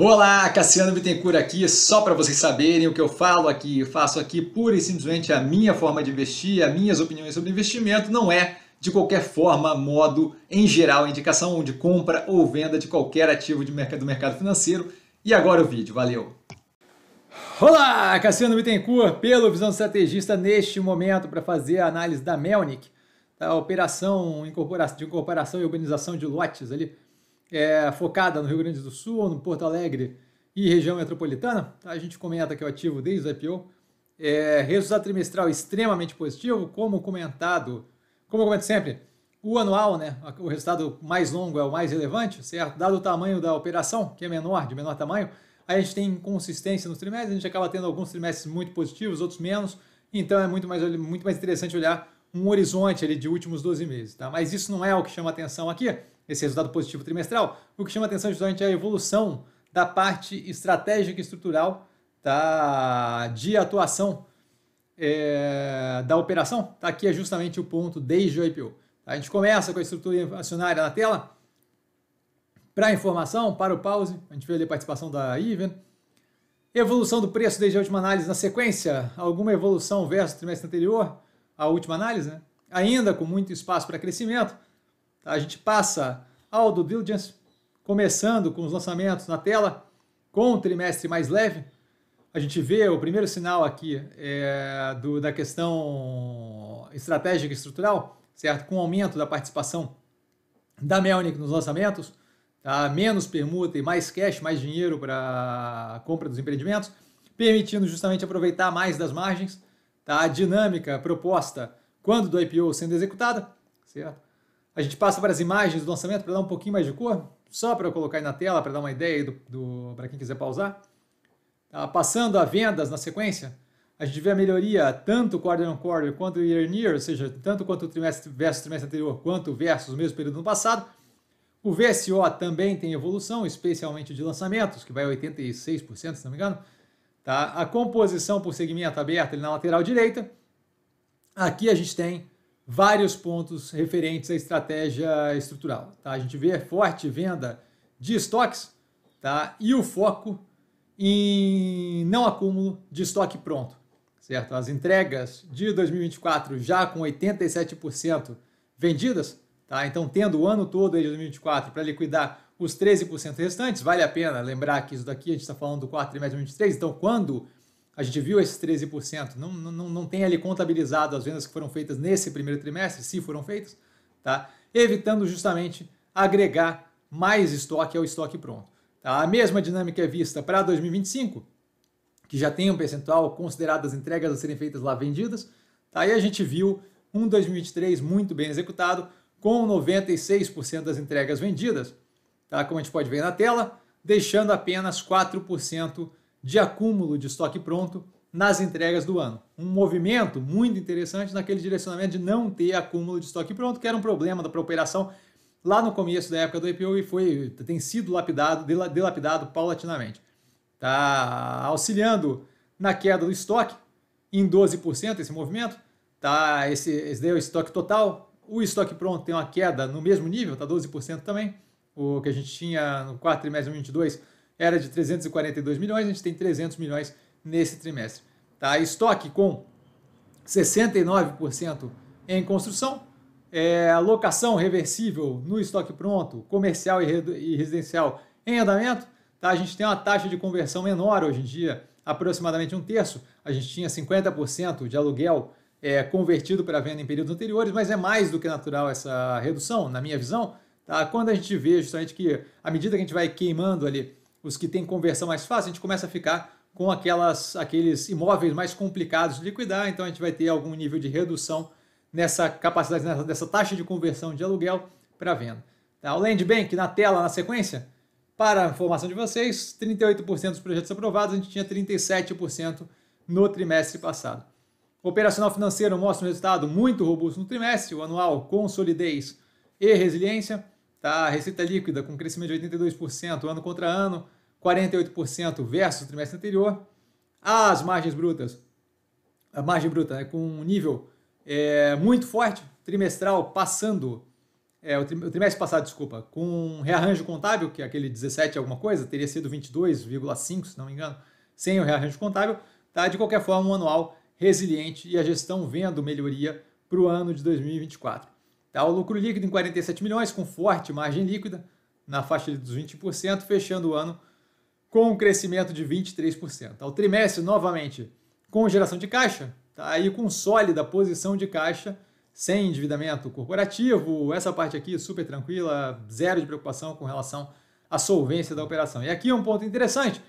Olá, Cassiano Bittencourt aqui, só para vocês saberem o que eu falo aqui, eu faço aqui pura e simplesmente a minha forma de investir, as minhas opiniões sobre investimento, não é de qualquer forma, modo, em geral, indicação de compra ou venda de qualquer ativo de mercado, do mercado financeiro. E agora o vídeo, valeu! Olá, Cassiano Bittencourt, pelo Visão Estrategista, neste momento para fazer a análise da Melnick, da operação de incorporação e urbanização de lotes ali, é, focada no Rio Grande do Sul no Porto Alegre e região metropolitana, a gente comenta que é o ativo desde o IPO, é, resultado trimestral extremamente positivo, como comentado, como eu comento sempre, o anual, né, o resultado mais longo é o mais relevante, certo? Dado o tamanho da operação, que é menor, de menor tamanho, a gente tem inconsistência nos trimestres, a gente acaba tendo alguns trimestres muito positivos, outros menos, então é muito mais, muito mais interessante olhar um horizonte ali de últimos 12 meses, tá? Mas isso não é o que chama atenção aqui, esse resultado positivo trimestral, o que chama atenção justamente é a evolução da parte estratégica e estrutural tá, de atuação é, da operação. Tá, aqui é justamente o ponto desde o IPO. A gente começa com a estrutura acionária na tela, para a informação, para o pause, a gente vê ali a participação da Iven. evolução do preço desde a última análise na sequência, alguma evolução versus o trimestre anterior, a última análise, né? ainda com muito espaço para crescimento, a gente passa ao do diligence, começando com os lançamentos na tela, com o trimestre mais leve. A gente vê o primeiro sinal aqui é do, da questão estratégica e estrutural, certo? Com o aumento da participação da Melnick nos lançamentos, tá? menos permuta e mais cash, mais dinheiro para a compra dos empreendimentos, permitindo justamente aproveitar mais das margens, tá? a dinâmica proposta quando do IPO sendo executada, certo? A gente passa para as imagens do lançamento para dar um pouquinho mais de cor, só para eu colocar aí na tela, para dar uma ideia do, do para quem quiser pausar. Tá, passando a vendas na sequência, a gente vê a melhoria tanto quarter on quarter quanto year on year, ou seja, tanto quanto o trimestre versus o trimestre anterior, quanto versus o mesmo período no passado. O VSO também tem evolução, especialmente de lançamentos, que vai 86%, se não me engano. Tá? A composição por segmento aberto ele na lateral direita. Aqui a gente tem vários pontos referentes à estratégia estrutural. Tá? A gente vê forte venda de estoques tá? e o foco em não acúmulo de estoque pronto. Certo? As entregas de 2024 já com 87% vendidas, tá? então tendo o ano todo de 2024 para liquidar os 13% restantes, vale a pena lembrar que isso daqui a gente está falando do quarto trimestre de 2023, então quando a gente viu esses 13%, não, não, não tem ali contabilizado as vendas que foram feitas nesse primeiro trimestre, se foram feitas, tá? evitando justamente agregar mais estoque ao estoque pronto. Tá? A mesma dinâmica é vista para 2025, que já tem um percentual considerado as entregas a serem feitas lá vendidas. Tá? E a gente viu um 2023 muito bem executado, com 96% das entregas vendidas, tá? como a gente pode ver na tela, deixando apenas 4% de acúmulo de estoque pronto nas entregas do ano. Um movimento muito interessante naquele direcionamento de não ter acúmulo de estoque pronto, que era um problema da operação lá no começo da época do IPO e foi, tem sido lapidado, delapidado paulatinamente. Está auxiliando na queda do estoque em 12% esse movimento, tá? Esse, esse daí é o estoque total. O estoque pronto tem uma queda no mesmo nível, tá 12% também. O que a gente tinha no quarto trimestre de 2022 era de 342 milhões, a gente tem 300 milhões nesse trimestre. Tá? Estoque com 69% em construção, é, locação reversível no estoque pronto, comercial e, e residencial em andamento. Tá? A gente tem uma taxa de conversão menor hoje em dia, aproximadamente um terço. A gente tinha 50% de aluguel é, convertido para venda em períodos anteriores, mas é mais do que natural essa redução, na minha visão. Tá? Quando a gente vê justamente que, à medida que a gente vai queimando ali os que têm conversão mais fácil, a gente começa a ficar com aquelas, aqueles imóveis mais complicados de liquidar, então a gente vai ter algum nível de redução nessa capacidade, nessa taxa de conversão de aluguel para venda. Tá, o Land Bank na tela, na sequência, para a informação de vocês, 38% dos projetos aprovados, a gente tinha 37% no trimestre passado. operacional financeiro mostra um resultado muito robusto no trimestre, o anual com solidez e resiliência. Tá? A receita líquida com crescimento de 82% ano contra ano, 48% versus o trimestre anterior. As margens brutas, a margem bruta né, com um nível é, muito forte, trimestral, passando, é, o, trimestre passado, desculpa, com um rearranjo contábil, que é aquele 17 alguma coisa, teria sido 22,5, se não me engano, sem o rearranjo contábil, tá? de qualquer forma, um anual resiliente e a gestão vendo melhoria para o ano de 2024. Tá? O lucro líquido em 47 milhões, com forte margem líquida, na faixa dos 20%, fechando o ano com um crescimento de 23%. Tá? O trimestre, novamente, com geração de caixa, tá? e com sólida posição de caixa, sem endividamento corporativo, essa parte aqui super tranquila, zero de preocupação com relação à solvência da operação. E aqui um ponto interessante,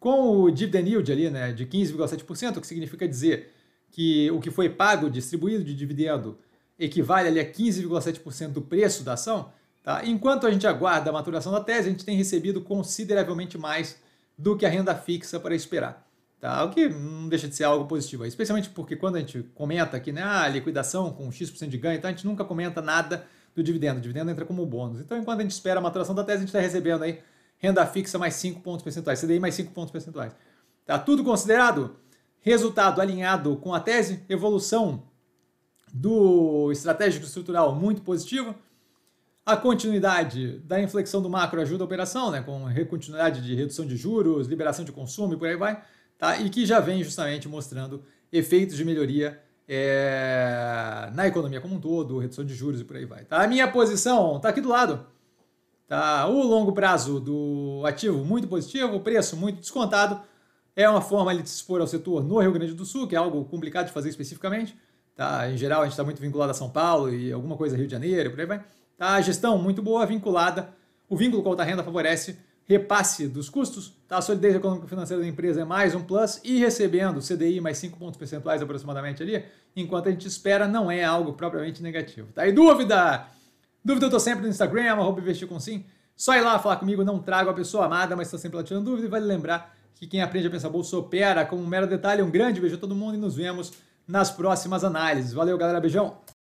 com o dividend yield ali, né, de 15,7%, o que significa dizer que o que foi pago, distribuído de dividendo equivale ali a 15,7% do preço da ação, tá? enquanto a gente aguarda a maturação da tese, a gente tem recebido consideravelmente mais do que a renda fixa para esperar. Tá? O que não deixa de ser algo positivo, especialmente porque quando a gente comenta aqui, né, ah, liquidação com X% de ganho, então a gente nunca comenta nada do dividendo, o dividendo entra como bônus. Então, enquanto a gente espera a maturação da tese, a gente está recebendo aí renda fixa mais 5 pontos percentuais, CDI mais 5 pontos percentuais. Tá tudo considerado? Resultado alinhado com a tese, evolução do estratégico estrutural muito positivo. A continuidade da inflexão do macro ajuda a operação, né, com continuidade de redução de juros, liberação de consumo e por aí vai, tá? e que já vem justamente mostrando efeitos de melhoria é, na economia como um todo, redução de juros e por aí vai. Tá? A minha posição está aqui do lado. Tá? O longo prazo do ativo muito positivo, o preço muito descontado, é uma forma de se expor ao setor no Rio Grande do Sul, que é algo complicado de fazer especificamente tá? Em geral, a gente está muito vinculado a São Paulo e alguma coisa Rio de Janeiro, por aí vai. Tá? A gestão muito boa, vinculada. O vínculo com a alta renda favorece repasse dos custos, tá? A solidez econômico-financeira da empresa é mais um plus e recebendo CDI mais 5 pontos percentuais aproximadamente ali, enquanto a gente espera, não é algo propriamente negativo, tá? E dúvida? Dúvida eu tô sempre no Instagram, investir com sim. Só ir lá falar comigo, não trago a pessoa amada, mas estou tá sempre lá tirando dúvida e vale lembrar que quem aprende a pensar bolsa opera como um mero detalhe. Um grande beijo a todo mundo e nos vemos nas próximas análises. Valeu, galera. Beijão.